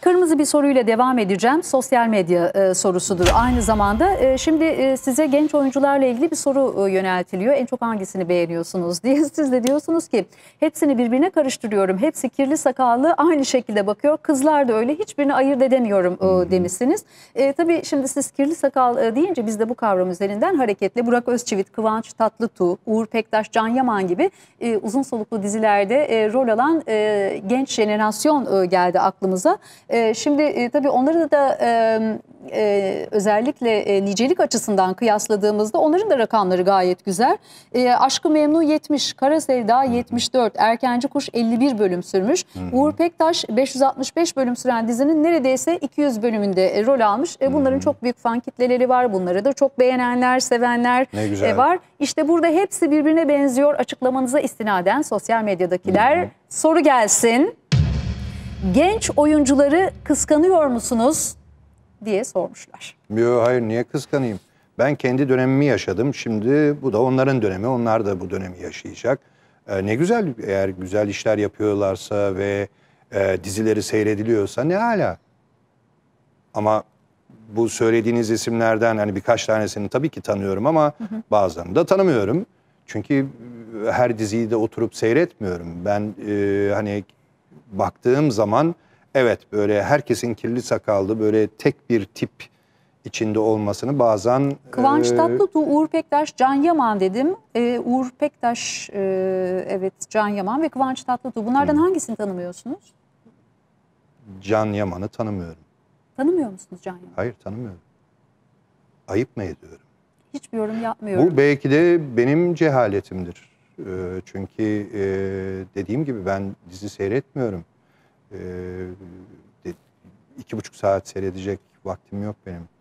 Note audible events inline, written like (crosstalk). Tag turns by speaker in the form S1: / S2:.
S1: Kırmızı bir soruyla devam edeceğim. Sosyal medya e, sorusudur aynı zamanda. E, şimdi e, size genç oyuncularla ilgili bir soru e, yöneltiliyor. En çok hangisini beğeniyorsunuz (laughs) diye. Siz de diyorsunuz ki hepsini birbirine karıştırıyorum. Hepsi kirli sakallı aynı şekilde bakıyor. Kızlar da öyle hiçbirini ayırt edemiyorum e, hmm. demişsiniz. E, tabii şimdi siz kirli sakal e, deyince biz de bu kavram üzerinden hareketle Burak Özçivit, Kıvanç Tatlıtuğ, Uğur Pektaş, Can Yaman gibi e, uzun soluklu dizilerde e, rol alan e, genç jenerasyon e, geldi aklımıza. Ee, şimdi e, tabii onları da e, özellikle e, nicelik açısından kıyasladığımızda onların da rakamları gayet güzel. Ee, Aşkı Memnu 70, Kara Sevda 74, Erkenci Kuş 51 bölüm sürmüş. Uğur Pektaş 565 bölüm süren dizinin neredeyse 200 bölümünde rol almış. bunların çok büyük fan kitleleri var. Bunları da çok beğenenler, sevenler var. İşte burada hepsi birbirine benziyor. Açıklamanıza istinaden sosyal medyadakiler soru gelsin genç oyuncuları kıskanıyor musunuz diye sormuşlar.
S2: Yok hayır niye kıskanayım? Ben kendi dönemimi yaşadım. Şimdi bu da onların dönemi. Onlar da bu dönemi yaşayacak. Ee, ne güzel eğer güzel işler yapıyorlarsa ve e, dizileri seyrediliyorsa ne hala. Ama bu söylediğiniz isimlerden hani birkaç tanesini tabii ki tanıyorum ama hı hı. bazılarını da tanımıyorum. Çünkü e, her diziyi de oturup seyretmiyorum. Ben e, hani baktığım zaman evet böyle herkesin kirli sakallı böyle tek bir tip içinde olmasını bazen... E, Kıvanç e, Tatlıtuğ,
S1: Uğur Pektaş, Can Yaman dedim. E, Uğur Pektaş, e, evet Can Yaman ve Kıvanç Tatlıtuğ. Bunlardan hı. hangisini tanımıyorsunuz?
S2: Can Yaman'ı tanımıyorum.
S1: Tanımıyor musunuz Can Yaman'ı?
S2: Hayır tanımıyorum. Ayıp mı ediyorum?
S1: Hiçbir yorum yapmıyorum. Bu
S2: belki de benim cehaletimdir. Ee, çünkü e, dediğim gibi ben dizi seyretmiyorum. Ee, iki buçuk saat seyredecek vaktim yok benim.